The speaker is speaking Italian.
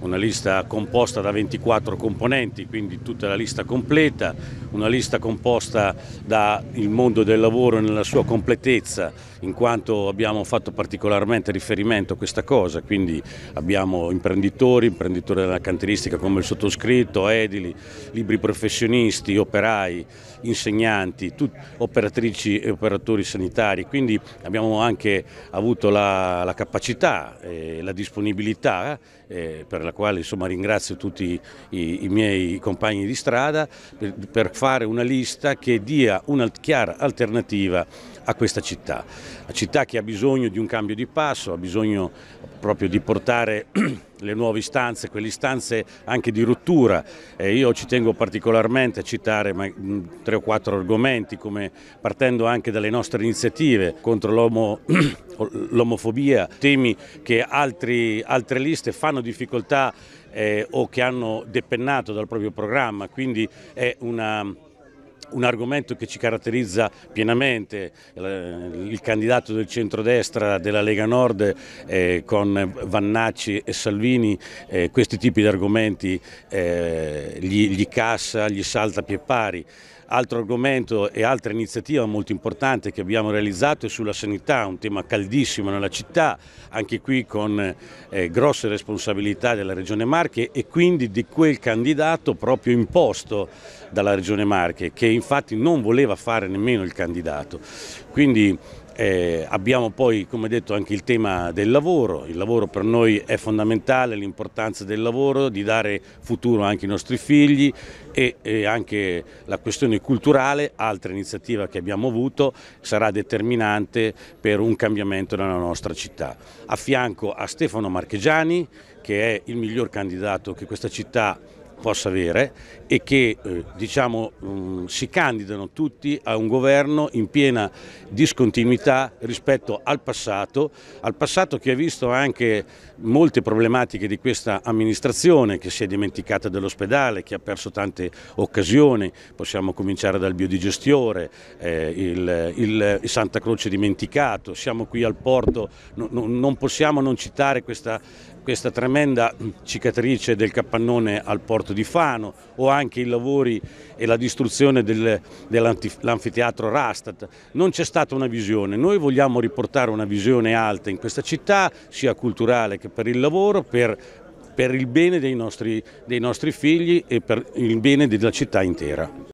una lista composta da 24 componenti, quindi tutta la lista completa, una lista composta dal mondo del lavoro nella sua completezza, in quanto abbiamo fatto particolarmente riferimento a questa cosa, quindi abbiamo imprenditori, imprenditori della cantinistica come il sottoscritto, edili, libri professionisti, operai, insegnanti, operatrici e operatori sanitari, quindi abbiamo anche avuto la, la capacità e la disponibilità eh, per la quale insomma, ringrazio tutti i, i, miei compagni di strada, per, per fare una lista che dia una chiara alternativa a questa città, la città che ha bisogno di un cambio di passo, ha bisogno proprio di portare le nuove istanze, quelle istanze anche di rottura. Eh, io ci tengo particolarmente a citare ma, mh, mm, tre o quattro argomenti, come, partendo anche dalle nostre iniziative contro l'omofobia, temi che altri, altre liste fanno difficoltà eh, o che hanno depennato dal proprio programma, quindi è una un argomento che ci caratterizza pienamente, il candidato del centrodestra della Lega Nord eh, con Vannacci e Salvini, eh, questi tipi di argomenti eh, gli, gli, cassa, gli salta a pie pari. Altro argomento e altra iniziativa molto importante che abbiamo realizzato è sulla sanità, un tema caldissimo nella città, anche qui con eh, grosse responsabilità della Regione Marche e quindi di quel candidato proprio imposto dalla Regione Marche che infatti non voleva fare nemmeno il candidato. Quindi eh, abbiamo poi, come detto, anche il tema del lavoro. Il lavoro per noi è fondamentale, l'importanza del lavoro, di dare futuro anche ai nostri figli e, e anche la questione culturale, altra iniziativa che abbiamo avuto, sarà determinante per un cambiamento nella nostra città. A fianco a Stefano Marchegiani, che è il miglior candidato che questa città ha possa avere e che eh, diciamo, mm, si candidano tutti a un governo in piena discontinuità rispetto al passato, al passato che ha visto anche molte problematiche di questa amministrazione che si è dimenticata dell'ospedale, che ha perso tante occasioni, possiamo cominciare dal biodigestiore, eh, il, il, Santa Croce dimenticato, siamo qui al porto, no, non possiamo non citare questa, questa tremenda cicatrice del capannone al porto porto di Fano o anche i lavori e la distruzione del, dell'anfiteatro Rastat. Non c'è stata una visione, noi vogliamo riportare una visione alta in questa città, sia culturale che per il lavoro, per, per il bene dei nostri, dei nostri figli e per il bene della città intera.